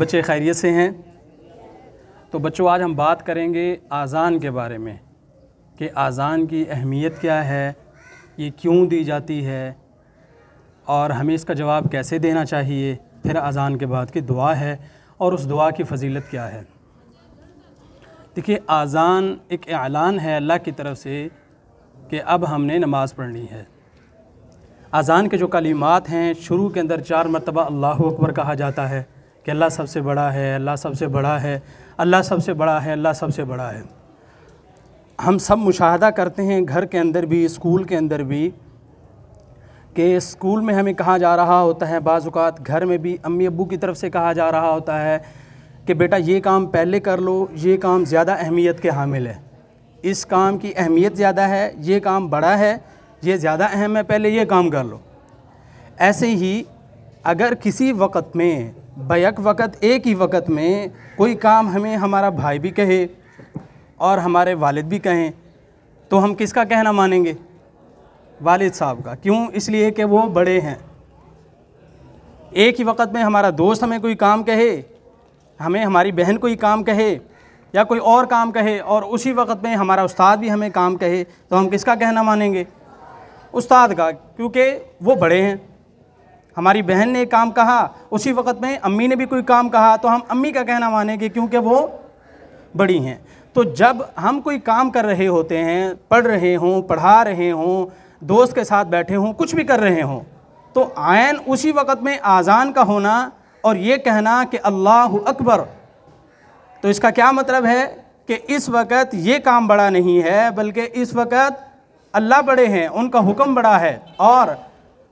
बच्चे खैरियत से हैं तो बच्चों आज हम बात करेंगे आज़ान के बारे में कि आज़ान की अहमियत क्या है ये क्यों दी जाती है और हमें इसका जवाब कैसे देना चाहिए फिर आज़ान के बाद की दुआ है और उस दुआ की फजीलत क्या है देखिए आज़ान एक ऐलान है अल्लाह की तरफ से कि अब हमने नमाज़ पढ़नी है आज़ान के जो कलीमात हैं शुरू के अंदर चार मरतबा अल्लाह अकबर कहा जाता है कि अल्लाह सबसे बड़ा है अल्लाह सबसे बड़ा है अल्लाह सबसे बड़ा है अल्लाह सबसे बड़ा है हम सब मुशाहदा करते हैं घर के अंदर भी स्कूल के अंदर भी कि स्कूल में हमें कहा जा रहा होता है बाज़ात घर में भी अम्मी अबू की तरफ से कहा जा रहा होता है कि बेटा ये काम पहले कर लो ये काम ज़्यादा अहमियत के हामिल है इस काम की अहमियत ज़्यादा है ये काम बड़ा है ये ज़्यादा अहम है पहले ये काम कर लो ऐसे ही अगर किसी वक्त में बैक वक़्त एक ही वक़्त में कोई काम हमें हमारा भाई भी कहे और हमारे वालिद भी कहें तो हम किसका कहना मानेंगे वालिद साहब का क्यों इसलिए कि वो बड़े हैं एक ही वक्त में हमारा दोस्त हमें कोई काम कहे हमें हमारी बहन कोई काम कहे या कोई और काम कहे और उसी वक्त में हमारा उस्ताद भी हमें काम कहे तो हम किसका कहना मानेंगे उस्ताद का क्योंकि वो बड़े हैं हमारी बहन ने काम कहा उसी वक्त में अम्मी ने भी कोई काम कहा तो हम अम्मी का कहना मानेंगे क्योंकि वो बड़ी हैं तो जब हम कोई काम कर रहे होते हैं पढ़ रहे हों पढ़ा रहे हों दोस्त के साथ बैठे हों कुछ भी कर रहे हों तो आयन उसी वक्त में आज़ान का होना और ये कहना कि अल्लाह अकबर तो इसका क्या मतलब है कि इस वक्त ये काम बड़ा नहीं है बल्कि इस वक्त अल्लाह बड़े हैं उनका हुक्म बड़ा है और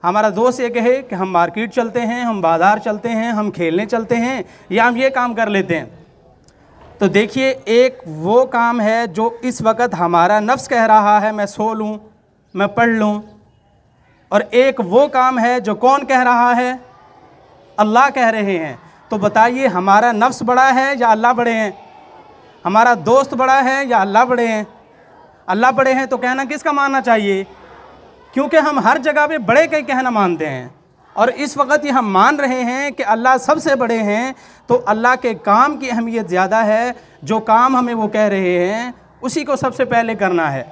हमारा दोस्त एक कहे कि हम मार्केट चलते हैं हम बाज़ार चलते हैं हम खेलने चलते हैं या हम ये काम कर लेते हैं तो देखिए एक वो काम है जो इस वक्त हमारा नफ्स कह रहा है मैं सो लूँ मैं पढ़ लूँ और एक वो काम है जो कौन कह रहा है अल्लाह कह रहे हैं तो बताइए हमारा नफ्स बड़ा है या अल्लाह बड़े हैं हमारा दोस्त बड़ा है या अल्लाह बड़े हैं अल्लाह बड़े हैं तो कहना किसका मानना चाहिए क्योंकि हम हर जगह पे बड़े का कहना मानते हैं और इस वक्त ये हम मान रहे हैं कि अल्लाह सबसे बड़े हैं तो अल्लाह के काम की अहमियत ज़्यादा है जो काम हमें वो कह रहे हैं उसी को सबसे पहले करना है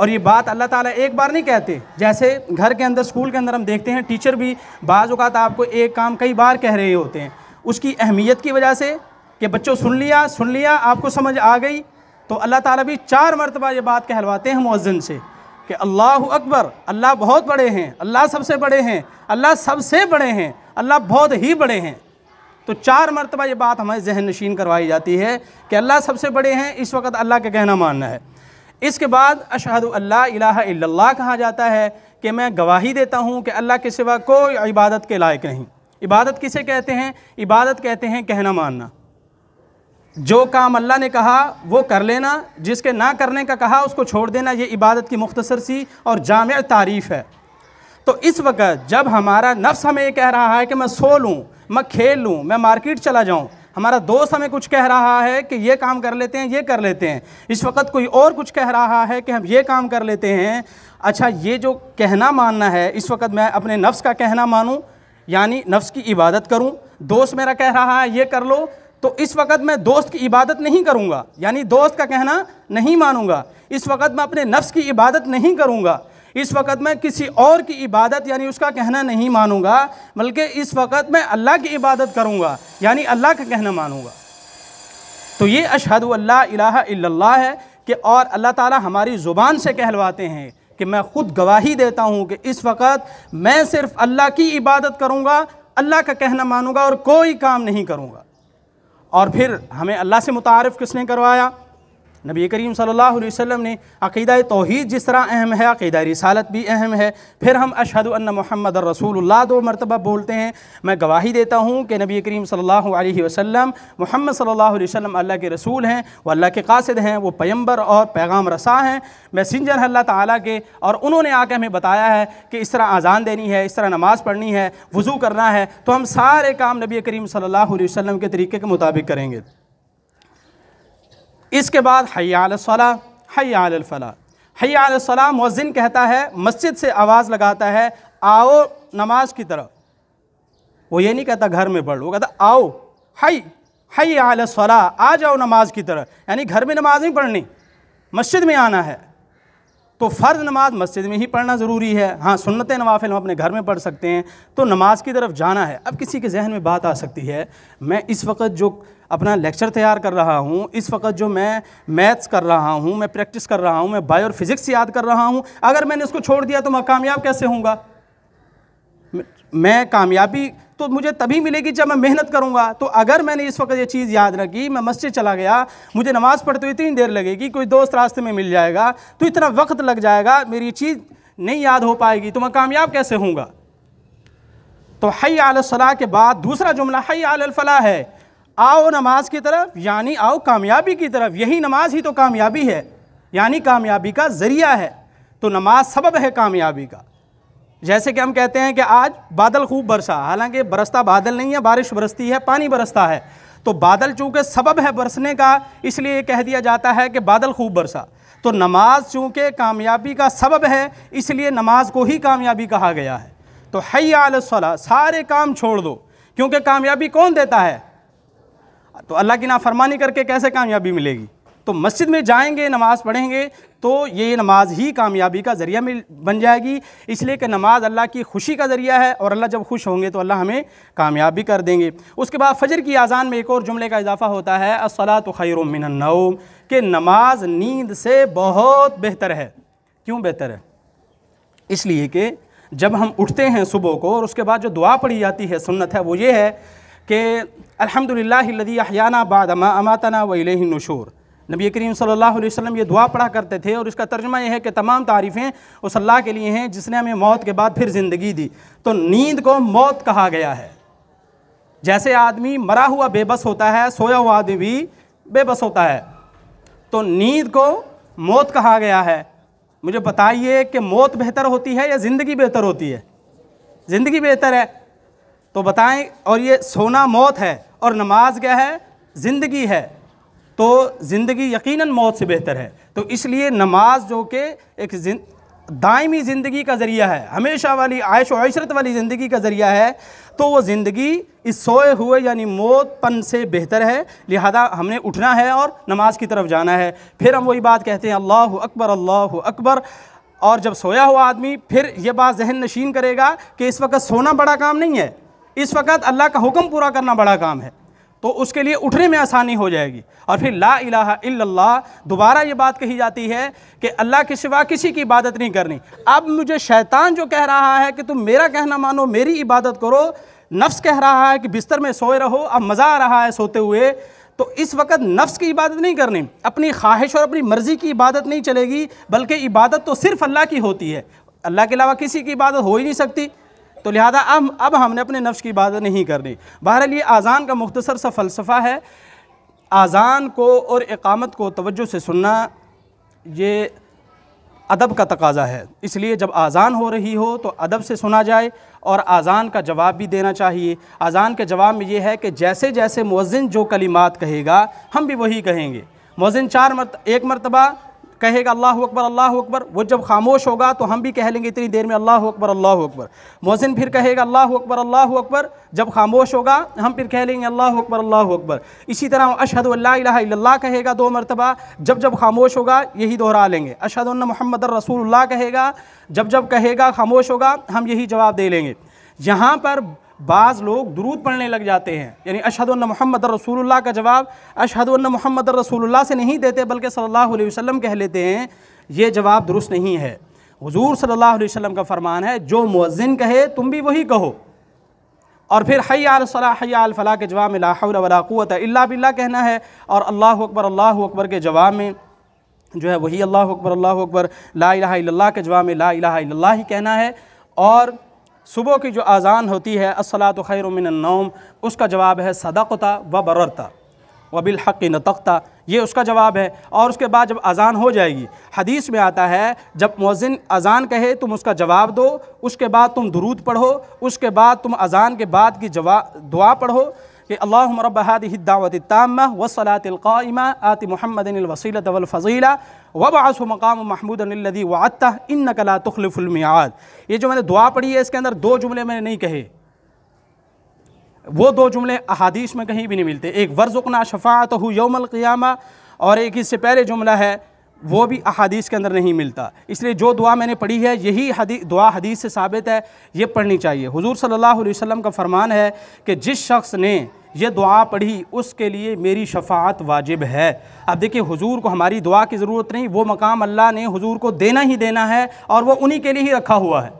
और ये बात अल्लाह ताला एक बार नहीं कहते जैसे घर के अंदर स्कूल के अंदर हम देखते हैं टीचर भी बाज़ अवत आपको एक काम कई बार कह रहे होते हैं उसकी अहमियत की वजह से कि बच्चों सुन लिया सुन लिया आपको समझ आ गई तो अल्लाह ताला भी चार मरतबा ये बात कहलवाते हैं मौज़न से कि अल्लाह अकबर अल्लाह बहुत बड़े हैं अल्लाह सबसे बड़े हैं अल्लाह सबसे बड़े हैं अल्लाह बहुत ही बड़े हैं तो चार मरतबा ये बात हमारे जहन नशीन करवाई जाती है कि अल्लाह सबसे बड़े हैं इस वक्त अल्लाह का कहना मानना है इसके बाद अशहद अल्लाह कहा जाता है कि मैं गवाही देता हूँ कि अल्लाह के सिवा कोई इबादत के लायक नहीं इबादत किसे कहते हैं इबादत कहते हैं कहना मानना जो काम अल्लाह ने कहा वो कर लेना जिसके ना करने का कहा उसको छोड़ देना ये इबादत की मुख्तसर सी और जाम तारीफ़ है तो इस वक्त जब हमारा नफ्स हमें ये कह रहा है कि मैं सो लूँ मैं खेल लूँ मैं मार्केट चला जाऊँ हमारा दोस्त हमें कुछ कह रहा है कि ये काम कर लेते हैं ये कर लेते हैं इस वक्त कोई और कुछ कह रहा है कि हम ये काम कर लेते हैं अच्छा ये जो कहना मानना है इस वक्त मैं अपने नफ्स का कहना मानूँ यानी नफ्स की इबादत करूँ दोस्त मेरा कह रहा है ये कर लो तो इस वक्त मैं दोस्त की इबादत नहीं करूँगा यानी दोस्त का कहना नहीं मानूंगा इस वक्त मैं अपने नफ्स की इबादत नहीं करूँगा इस वक्त मैं किसी और की इबादत यानी उसका कहना नहीं मानूंगा बल्कि इस वक्त मैं अल्लाह की इबादत करूँगा यानी अल्लाह का कहना मानूंगा तो ये अशहद अल्लाह है कि और अल्लाह ताला हमारी ज़ुबान से कहलवाते हैं कि मैं खुद गवाही देता हूँ कि इस वक्त मैं सिर्फ़ अल्लाह की इबादत करूँगा अल्लाह का कहना मानूंगा और कोई काम नहीं करूँगा और फिर हमें अल्लाह से मुतारफ़ किसने करवाया नबी करीम सल्लल्लाहु अलैहि वसल्लम ने अकीदा तोहद जिस तरह अहम है अकीदा रिसालत भी अहम है फिर हम अशहद महमद रसूलुल्लाह दो मरतबा बोलते हैं मैं गवाही देता हूँ कि नबी करीम सल्लल्लाहु अलैहि वसल्लम मोहम्मद सल्लल्लाहु अलैहि वसल्लम अल्लाह के रसूल हैं वो अल्लाह के कासिद हैं वो पैम्बर और पैगाम रसा हैं मैसेंजर है अल्लाह ताली के और उन्होंने आके हमें बताया है कि इस तरह आज़ान देनी है इस तरह नमाज़ पढ़नी है वज़ू करना है तो हम सारे काम नबी करीम सल्लल्लाहु अलैहि वसल्लम के तरीके के मुताबिक करेंगे इसके बाद हयालसला हयालफला हयालसला मौजिन कहता है मस्जिद से आवाज़ लगाता है आओ नमाज की तरफ वो ये नहीं कहता घर में पढ़ वो कहता आओ हई हई आलसला आ जाओ नमाज की तरफ यानी घर में नमाज नहीं पढ़नी मस्जिद में आना है तो फ़र्ज़ नमाज मस्जिद में ही पढ़ना ज़रूरी है हाँ सुन्नत नवाफिल हम अपने घर में पढ़ सकते हैं तो नमाज की तरफ जाना है अब किसी के जहन में बात आ सकती है मैं इस वक्त जो अपना लेक्चर तैयार कर रहा हूँ इस वक्त जो मैं मैथ्स कर रहा हूँ मैं प्रैक्टिस कर रहा हूँ मैं बायो और फिज़िक्स याद कर रहा हूँ अगर मैंने इसको छोड़ दिया तो मैं कामयाब कैसे हूँगा मैं कामयाबी तो मुझे तभी मिलेगी जब मैं मेहनत करूँगा तो अगर मैंने इस वक्त ये चीज़ याद रखी मैं मस्जिद चला गया मुझे नमाज़ पढ़ते हुए इतनी देर लगेगी कोई दोस्त रास्ते में मिल जाएगा तो इतना वक्त लग जाएगा मेरी चीज़ नहीं याद हो पाएगी तो मैं कामयाब कैसे हूँगा तो हई आलसला के बाद दूसरा जुमला हई आलफला है आओ नमाज की तरफ यानी आओ कामयाबी की तरफ यही नमाज ही तो कामयाबी है यानी कामयाबी का ज़रिया है तो नमाज सबब है कामयाबी का जैसे कि हम कहते हैं कि आज बादल खूब बरसा हालांकि बरसता बादल नहीं है बारिश बरसती है पानी बरसता है तो बादल चूँकि सबब है बरसने का इसलिए ये कह दिया जाता है कि बादल खूब बरसा तो नमाज चूँकि कामयाबी का सबब है इसलिए नमाज को ही कामयाबी कहा गया है तो आलसला सारे काम छोड़ दो क्योंकि कामयाबी कौन देता है तो अल्लाह की नाफरमानी करके कैसे कामयाबी मिलेगी तो मस्जिद में जाएंगे नमाज़ पढ़ेंगे तो ये नमाज़ ही कामयाबी का ज़रिया मिल बन जाएगी इसलिए कि नमाज़ अल्लाह की खुशी का ज़रिया है और अल्लाह जब खुश होंगे तो अल्लाह हमें कामयाब भी कर देंगे उसके बाद फजर की आज़ान में एक और जुमले का इजाफ़ा होता है असला तो खैर मिनम कि नमाज नींद से बहुत बेहतर है क्यों बेहतर है इसलिए कि जब हम उठते हैं सुबह को और उसके बाद जो दुआ पढ़ी जाती है सुन्नत है वो ये है कि अलहमदिल्लादी अहियाना बाद अमा अमातना वही नशूर नबी करीम सल्लल्लाहु अलैहि वसल्लम ये दुआ पढ़ा करते थे और इसका तर्जमा यह है कि तमाम तारीफ़ें उस अल्लाह के लिए हैं जिसने हमें मौत के बाद फिर ज़िंदगी दी तो नींद को मौत कहा गया है जैसे आदमी मरा हुआ बेबस होता है सोया हुआ आदमी भी बेबस होता है तो नींद को मौत कहा गया है मुझे बताइए कि मौत बेहतर होती है या ज़िंदगी बेहतर होती है ज़िंदगी बेहतर है तो बताएं और ये सोना मौत है और नमाज क्या है ज़िंदगी है तो ज़िंदगी यकीनन मौत से बेहतर है तो इसलिए नमाज जो कि एक दायमी ज़िंदगी का ज़रिया है हमेशा वाली आयश वशरत वाली ज़िंदगी का ज़रिया है तो वो ज़िंदगी इस सोए हुए यानी मौत पन से बेहतर है लिहाजा हमने उठना है और नमाज की तरफ जाना है फिर हम वही बात कहते हैं अल्लाह अकबर अल्लाह अकबर और जब सोया हुआ आदमी फिर ये बात जहन नशीन करेगा कि इस वक्त सोना बड़ा काम नहीं है इस वक्त अल्लाह का हुक्म पूरा करना बड़ा काम है तो उसके लिए उठने में आसानी हो जाएगी और फिर ला इलाहा इल्लल्लाह दोबारा ये बात कही जाती है कि अल्लाह के सिवा किसी की इबादत नहीं करनी अब मुझे शैतान जो कह रहा है कि तुम मेरा कहना मानो मेरी इबादत करो नफ्स कह रहा है कि बिस्तर में सोए रहो अब मज़ा आ रहा है सोते हुए तो इस वक्त नफ्स की इबादत नहीं करनी अपनी ख्वाहिश और अपनी मर्ज़ी की इबादत नहीं चलेगी बल्कि इबादत तो सिर्फ़ अल्लाह की होती है अल्लाह के अलावा किसी की इबादत हो ही नहीं सकती तो लिहाजा अब अब हमने अपने नफ्स की इबादत नहीं करनी बहरहाल ये आज़ान का मुख्तसर सा फ़लसफ़ा है आज़ान को और इकामत को तवज्जो से सुनना ये अदब का तकाजा है इसलिए जब आज़ान हो रही हो तो अदब से सुना जाए और आज़ान का जवाब भी देना चाहिए आज़ान के जवाब में ये है कि जैसे जैसे मौजिन जो कलिमात कहेगा हम भी वही कहेंगे मौज़िन चार मरत एक मरतबा कहेगा अल्लाह अकबर अल्लाह अकबर वो जब खामोश होगा तो हम भी कह लेंगे इतनी देर में अल्लाह अकबर अल्लाह अकबर मोहसिन फिर कहेगा अल्लाह अकबर अल्लाह अकबर जब खामोश होगा हम फिर कह लेंगे अल्लाह अकबर अल्लाह अकबर इसी तरह अशद अल्लाह कहेगा दो मरतबा जब जब खामोश होगा यही दोहरा लेंगे अशद महमद रसूल कहेगा जब जब कहेगा खामोश होगा हम यही जवाब दे लेंगे यहाँ पर बाज़ लोग दुरूद पढ़ने लग जाते हैं यानी अशहदुल्न महमद रसूलुल्लाह का जवाब अशहदुल्न महमद रसूलुल्लाह से नहीं देते बल्कि सल्लल्लाहु अलैहि वसल्लम कह लेते हैं ये जवाब दुरुस्त नहीं है हुजूर सल्लल्लाहु अलैहि वसल्लम का फ़रमान है जो मुअज्जिन कहे तुम भी वही कहो और फिर हयासला हयालफला के जवाब में लाहवलाक़वत अल्ला बिल्ला कहना है और अल्लाह अकबर अल्लाह अकबर के जवाब में जो है वही अल्लाह अकबर अल्लाह अकबर ला इलाहा इल्लल्लाह के जवाब में ला इलाहा इल्लल्लाह ही कहना है और सुबह की जो अज़ान होती है असलात नौम उसका जवाब है सदाकता व बररता व हक़ नतख्ता ये उसका जवाब है और उसके बाद जब अज़ान हो जाएगी हदीस में आता है जब मौजिन अज़ान कहे तुम उसका जवाब दो उसके बाद तुम दरूद पढ़ो उसके बाद तुम अज़ान के बाद की जवाब दुआ पढ़ो कि अल्लाह रब हादिदावत तामा सलातिल आति महमदिन वसीलत वलफ़ीला वबास मकाम महमूद अनिल्लदी वाता इन नकला तुखलफुलमियाद ये जो मैंने दुआ पढ़ी है इसके अंदर दो जुमले मैंने नहीं कहे वो दो जुमले अहादीश में कहीं भी नहीं मिलते एक वर्जुकना शफात हो यौमलक़ियामा और एक इससे पहले जुमला है वो भी अहादीस के अंदर नहीं मिलता इसलिए जो दुआ मैंने पढ़ी है यही हदी दुआ हदीस से साबित है ये पढ़नी चाहिए हुजूर सल्लल्लाहु अलैहि वसल्लम का फरमान है कि जिस शख्स ने ये दुआ पढ़ी उसके लिए मेरी शफात वाजिब है अब देखिए हुजूर को हमारी दुआ की ज़रूरत नहीं वो मकाम अल्लाह ने हुजूर को देना ही देना है और वो उन्हीं के लिए ही रखा हुआ है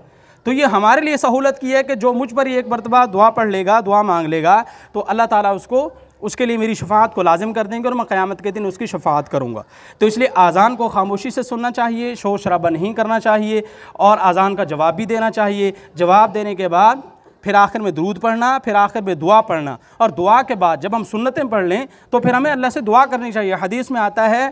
तो ये हमारे लिए सहूलत की है कि जो मुझ पर एक मरतबा दुआ पढ़ लेगा दुआ मांग लेगा तो अल्लाह ताला उसको उसके लिए मेरी शफात को लाजिम कर देंगे और मैं क़्यामत के दिन उसकी शफात करूँगा तो इसलिए आज़ान को खामोशी से सुनना चाहिए शोर शराबा नहीं करना चाहिए और आज़ान का जवाब भी देना चाहिए जवाब देने के बाद फिर आखिर में दरूद पढ़ना फिर आखिर में दुआ पढ़ना और दुआ के बाद जब हम सुन्नतें पढ़ लें तो फिर हमें अल्लाह से दुआ करनी चाहिए हदीस में आता है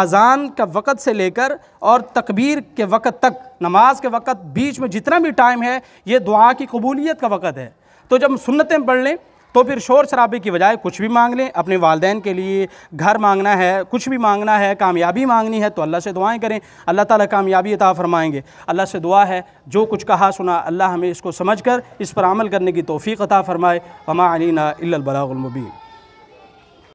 आज़ान का वक़्त से लेकर और तकबीर के वक़्त तक नमाज के वक़्त बीच में जितना भी टाइम है ये दुआ की कबूलियत का वक़्त है तो जब हम सुन्नतें पढ़ लें तो फिर शोर शराबे की बजाय कुछ भी मांग लें अपने वालदेन के लिए घर मांगना है कुछ भी मांगना है कामयाबी मांगनी है तो अल्लाह से दुआएं करें अल्लाह ताला कामयाबी अता फरमाएंगे अल्लाह से दुआ है जो कुछ कहा सुना अल्लाह हमें इसको समझ कर इस पर अमल करने की तोफ़ी अता फ़रमाए हमा अलीना अलबलामबी